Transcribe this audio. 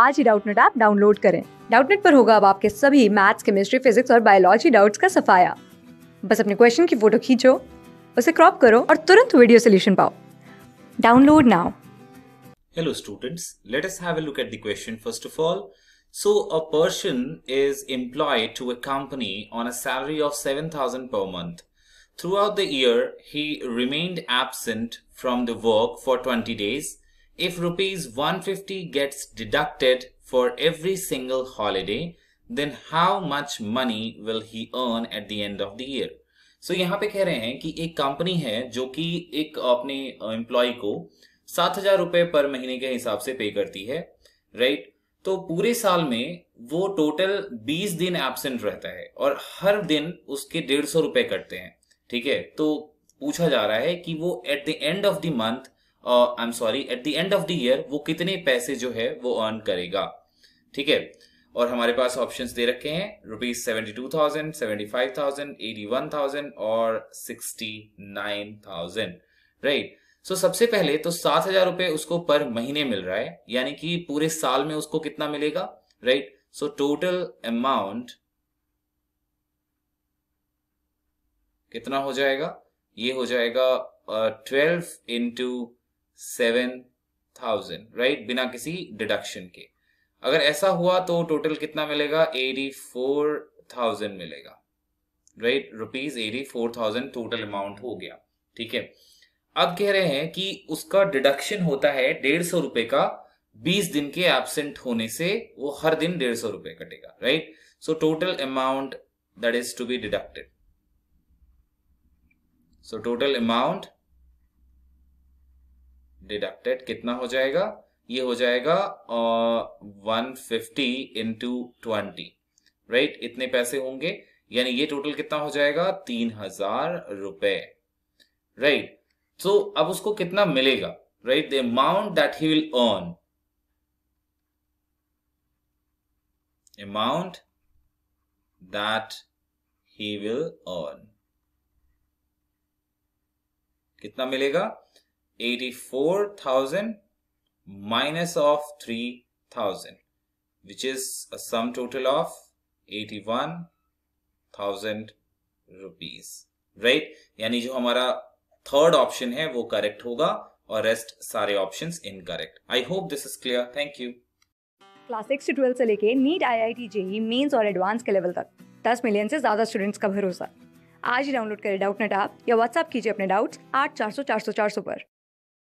आज ही Doubtnet app download करें डाउटनेट पर होगा अब आपके सभी मैथ्स केमिस्ट्री फिजिक्स और बायोलॉजी डाउट्स का सफाया बस अपने क्वेश्चन की फोटो खींचो उसे क्रॉप करो और तुरंत वीडियो सोल्यूशन पाओ download now Hello students, let us have a look at the question first of all. So a person is employed to a company on a salary of 7000 per month. Throughout the year, he remained absent from the work for 20 days If rupees 150 gets deducted for every single holiday, then how much money will he earn at the end of the year? so, यहाँ पे कह रहे हैं कि एक company है जो कि एक अपने एम्प्लॉय को सात हजार रुपये पर महीने के हिसाब से पे करती है राइट तो पूरे साल में वो टोटल 20 दिन एबसेंट रहता है और हर दिन उसके डेढ़ सौ रुपए कटते हैं ठीक है तो पूछा जा रहा है कि वो at the end of the month I am sorry at the end of the year वो कितने पैसे जो है वो अर्न करेगा ठीक है और हमारे पास ऑप्शंस दे रखे हैं rupees seventy two thousand seventy five thousand eighty one thousand और sixty nine thousand right so सबसे पहले तो सात हजार रुपए उसको पर महीने मिल रहा है यानी कि पूरे साल में उसको कितना मिलेगा राइट सो टोटल अमाउंट कितना हो जाएगा ये हो जाएगा twelve uh, into seven thousand right बिना किसी डिडक्शन के अगर ऐसा हुआ तो टोटल कितना मिलेगा एटी फोर थाउजेंड मिलेगा right rupees eighty four thousand total amount हो गया ठीक है अब कह रहे हैं कि उसका डिडक्शन होता है डेढ़ सौ रुपए का बीस दिन के एबसेंट होने से वो हर दिन डेढ़ सौ रुपए कटेगा right so total amount that is to be deducted so total amount deducted कितना हो जाएगा ये हो जाएगा one fifty into twenty right इतने पैसे होंगे यानी ये टोटल कितना हो जाएगा तीन हजार रुपए राइट सो अब उसको कितना मिलेगा right the amount that he will earn amount that he will earn कितना मिलेगा 84,000 minus of 3,000 which is a sum total of 81,000 rupees right यानी जो हमारा थर्ड ऑप्शन है वो करेक्ट होगा और रेस्ट सारे options incorrect I hope this is clear thank you class six से ट्वेल्थ से लेके NEET I I T JEE mains और एडवांस के लेवल तक दस मिलियन से ज्यादा स्टूडेंट्स का भरोसा आज ही डाउनलोड करें डाउट नेट आप या व्हाट्सअप कीजिए अपने डाउट्स आठ चार सौ चार सौ चार सौ पर